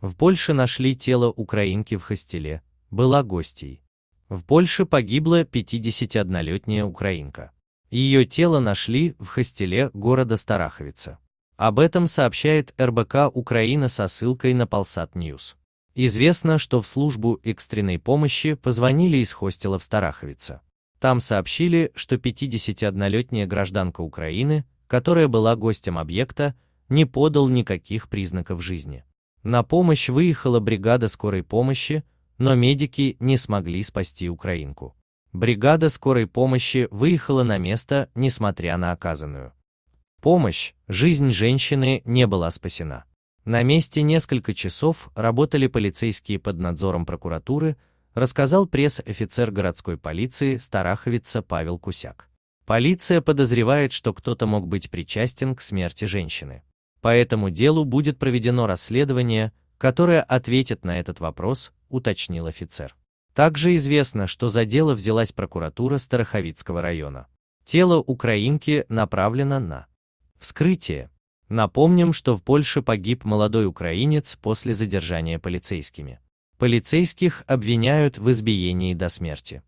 В Польше нашли тело украинки в хостеле, была гостей. В Польше погибла 51-летняя украинка. Ее тело нашли в хостеле города Стараховица. Об этом сообщает РБК Украина со ссылкой на Polsat News. Известно, что в службу экстренной помощи позвонили из хостела в Стараховице. Там сообщили, что 51-летняя гражданка Украины, которая была гостем объекта, не подал никаких признаков жизни. На помощь выехала бригада скорой помощи, но медики не смогли спасти украинку. Бригада скорой помощи выехала на место, несмотря на оказанную помощь, жизнь женщины не была спасена. На месте несколько часов работали полицейские под надзором прокуратуры, рассказал пресс-офицер городской полиции Стараховица Павел Кусяк. Полиция подозревает, что кто-то мог быть причастен к смерти женщины. По этому делу будет проведено расследование, которое ответит на этот вопрос, уточнил офицер. Также известно, что за дело взялась прокуратура Староховицкого района. Тело украинки направлено на вскрытие. Напомним, что в Польше погиб молодой украинец после задержания полицейскими. Полицейских обвиняют в избиении до смерти.